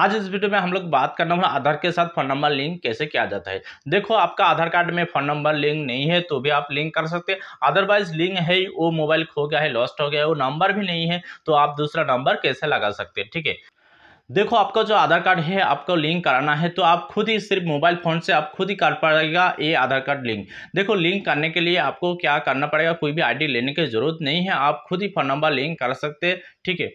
आज इस वीडियो में हम लोग बात करना वाले आधार के साथ फोन नंबर लिंक कैसे किया जाता है देखो आपका आधार कार्ड में फोन नंबर लिंक नहीं है तो भी आप लिंक कर सकते हैं अदरवाइज लिंक है वो मोबाइल खो गया है लॉस्ट हो गया है वो नंबर भी नहीं है तो आप दूसरा नंबर कैसे लगा सकते हैं ठीक है देखो आपका जो आधार कार्ड है आपको लिंक कराना है तो आप खुद ही सिर्फ मोबाइल फ़ोन से आप खुद ही कर पाएगा ये आधार कार्ड लिंक देखो लिंक करने के लिए आपको क्या करना पड़ेगा कोई भी आईडी लेने की ज़रूरत नहीं है आप खुद ही फ़ोन नंबर लिंक कर सकते हैं ठीक है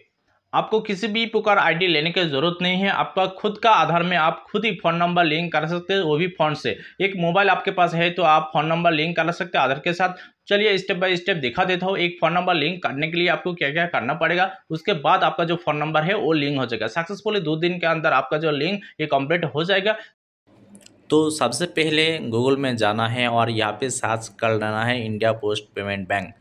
आपको किसी भी पुकार आईडी लेने की ज़रूरत नहीं है आपका खुद का आधार में आप खुद ही फ़ोन नंबर लिंक कर सकते हैं वो भी फ़ोन से एक मोबाइल आपके पास है तो आप फ़ोन नंबर लिंक कर सकते हैं आधार के साथ चलिए स्टेप बाय स्टेप दिखा देता हूँ एक फ़ोन नंबर लिंक करने के लिए आपको क्या क्या करना पड़ेगा उसके बाद आपका जो फ़ोन नंबर है वो लिंक हो जाएगा सक्सेसफुली दो दिन के अंदर आपका जो लिंक ये कंप्लीट हो जाएगा तो सबसे पहले गूगल में जाना है और यहाँ पे सर्च कर लेना है इंडिया पोस्ट पेमेंट बैंक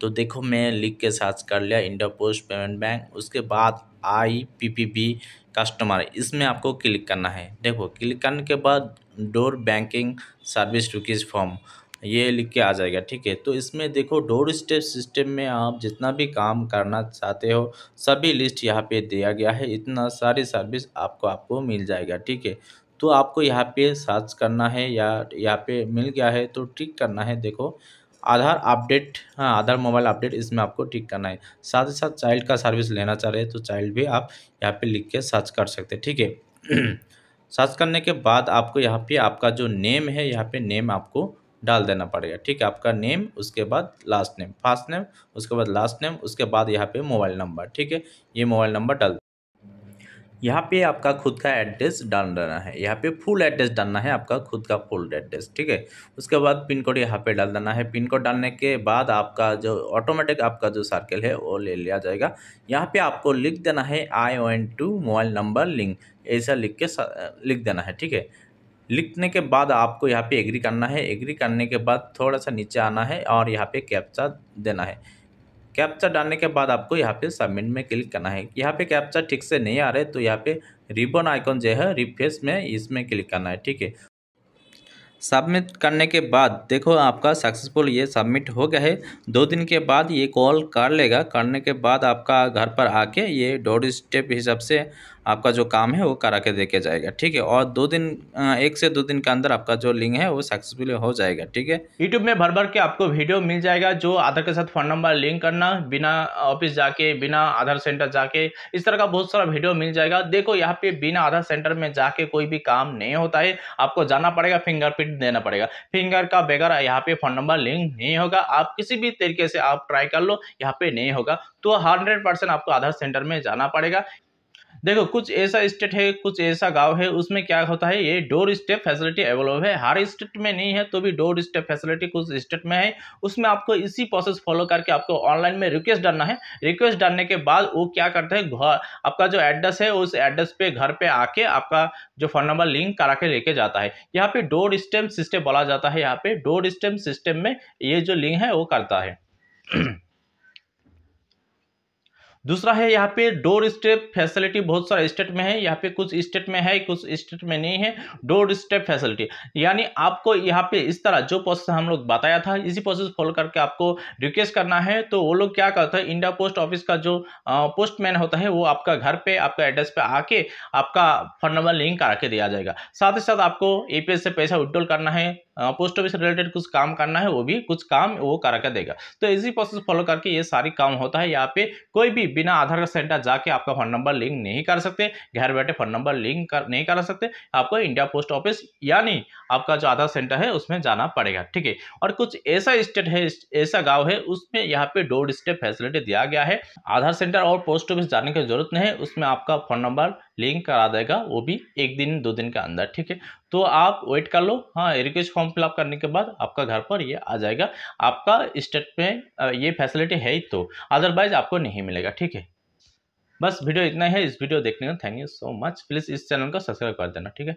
तो देखो मैं लिख के सर्च कर लिया इंडिया पोस्ट पेमेंट बैंक उसके बाद I P P B customer इसमें आपको क्लिक करना है देखो क्लिक करने के बाद door banking service request form ये लिख के आ जाएगा ठीक है तो इसमें देखो डोर स्टेप सिस्टम में आप जितना भी काम करना चाहते हो सभी लिस्ट यहाँ पे दिया गया है इतना सारी सर्विस आपको आपको मिल जाएगा ठीक है तो आपको यहाँ पे सर्च करना है या यहाँ पे मिल गया है तो ठीक करना है देखो आधार अपडेट हाँ आधार मोबाइल अपडेट इसमें आपको ठीक करना है साथ ही साथ चाइल्ड का सर्विस लेना चाह रहे हैं तो चाइल्ड भी आप यहाँ पे लिख के सर्च कर सकते हैं ठीक है सर्च करने के बाद आपको यहाँ पे आपका जो नेम है यहाँ पे नेम आपको डाल देना पड़ेगा ठीक है आपका नेम उसके बाद लास्ट नेम फर्स्ट नेम उसके बाद लास्ट नेम उसके बाद यहाँ पर मोबाइल नंबर ठीक है ये मोबाइल नंबर डाल यहाँ पे आपका खुद का एड्रेस डाल देना है यहाँ पे फुल एड्रेस डालना है आपका खुद का फुल एड्रेस ठीक है उसके बाद पिन कोड यहाँ पे डाल देना है पिन कोड डालने के बाद आपका जो ऑटोमेटिक आपका जो सर्कल है वो ले लिया जाएगा यहाँ पे आपको लिख देना है I O to mobile number link ऐसा लिख के लिख देना है ठीक है लिखने के बाद आपको यहाँ पे एग्री करना है एग्री करने के बाद थोड़ा सा नीचे आना है और यहाँ पे कैप्चा देना है कैप्चा डालने के बाद आपको यहाँ पे सबमिट में क्लिक करना है यहाँ पे कैप्चा ठीक से नहीं आ रहे तो यहाँ पे रिबन आइकन जो है रिफ्रेश में इसमें क्लिक करना है ठीक है सबमिट करने के बाद देखो आपका सक्सेसफुल ये सबमिट हो गया है दो दिन के बाद ये कॉल कर लेगा करने के बाद आपका घर पर आके ये डोर स्टेप हिसाब से आपका जो काम है वो करा के देके जाएगा ठीक है और दो दिन एक से दो दिन के अंदर आपका जो लिंक है वो सक्सेसफुल हो जाएगा ठीक है यूट्यूब में भर भर के आपको वीडियो मिल जाएगा जो आधार के साथ फ़ोन नंबर लिंक करना बिना ऑफिस जाके बिना आधार सेंटर जाके इस तरह का बहुत सारा वीडियो मिल जाएगा देखो यहाँ पे बिना आधार सेंटर में जाके कोई भी काम नहीं होता है आपको जाना पड़ेगा फिंगरप्रिंट देना पड़ेगा फिंगर का बगैर यहाँ पे फ़ोन नंबर लिंक नहीं होगा आप किसी भी तरीके से आप ट्राई कर लो यहाँ पे नहीं होगा तो हंड्रेड परसेंट आपको आधार सेंटर में जाना पड़ेगा देखो कुछ ऐसा स्टेट है कुछ ऐसा गांव है उसमें क्या होता है ये डोर स्टेप फैसिलिटी अवेलेबल है हर स्टेट में नहीं है तो भी डोर स्टेप फैसिलिटी कुछ स्टेट में है उसमें आपको इसी प्रोसेस फॉलो करके आपको ऑनलाइन में रिक्वेस्ट डालना है रिक्वेस्ट डालने के बाद वो क्या करते हैं घर आपका जो एड्रेस है उस एड्रेस पे घर पे आके आपका जो फोन नंबर लिंक करा के लेके जाता है यहाँ पे डोर स्टेम सिस्टम बोला जाता है यहाँ पे डोर स्टेम सिस्टम में ये जो लिंक है वो करता है दूसरा है यहाँ पे डोर स्टेप फैसिलिटी बहुत सारे स्टेट में है यहाँ पे कुछ स्टेट में है कुछ स्टेट में नहीं है डोर स्टेप फैसिलिटी यानी आपको यहाँ पे इस तरह जो प्रोसेस हम लोग बताया था इसी प्रोसेस फॉलो करके आपको रिक्वेस्ट करना है तो वो लोग क्या करते हैं इंडिया पोस्ट ऑफिस का जो पोस्टमैन होता है वो आपका घर पर आपका एड्रेस पर आके आपका फोन नंबर लिंक करा दिया जाएगा साथ ही साथ आपको ए से पैसा विड्रॉल करना है पोस्ट ऑफिस रिलेटेड कुछ काम करना है वो भी कुछ काम वो करा देगा तो इसी प्रोसेस फॉलो करके ये सारी काम होता है यहाँ पे कोई भी बिना आधार कार्ड सेंटर जाके आपका फोन नंबर लिंक नहीं कर सकते घर बैठे फोन नंबर लिंक कर नहीं करा सकते आपको इंडिया पोस्ट ऑफिस यानी आपका जो आधार सेंटर है उसमें जाना पड़ेगा ठीक है और कुछ ऐसा स्टेट है ऐसा गाँव है उसमें यहाँ पे डोर स्टेप फैसिलिटी दिया गया है आधार सेंटर और पोस्ट ऑफिस जाने की जरूरत नहीं है उसमें आपका फोन नंबर लिंक करा देगा वो भी एक दिन दो दिन के अंदर ठीक है तो आप वेट कर लो हाँ रिक्वेस्ट फॉर्म फिलअप करने के बाद आपका घर पर ये आ जाएगा आपका स्टेट में ये फैसिलिटी है ही तो अदरवाइज आपको नहीं मिलेगा ठीक है बस वीडियो इतना है इस वीडियो देखने का thank you so much please इस चैनल को सब्सक्राइब कर देना ठीक है